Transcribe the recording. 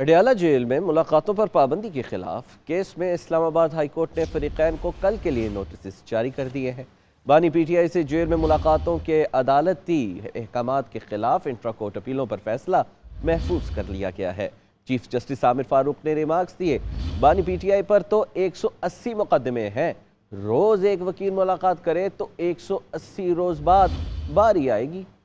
Adiala jail में मुलाकातों पर पाबंदी के खिलाफ केस में इस्लामाबाद हाईकोर्ट ने फरीकैन को कल के लिए नोटिस जारी कर दिए हैं बानी पीटीआई से जेल में मुलाकातों के अदालती अहकाम के खिलाफ इंट्रा कोर्ट अपीलों पर फैसला महफूज कर लिया गया है चीफ जस्टिस आमिर फारूक ने रिमार्क्स दिए बानी आई पर तो अस्सी मुकदमे हैं रोज एक वकील मुलाकात करे तो अस्सी रोज बाद बारी आएगी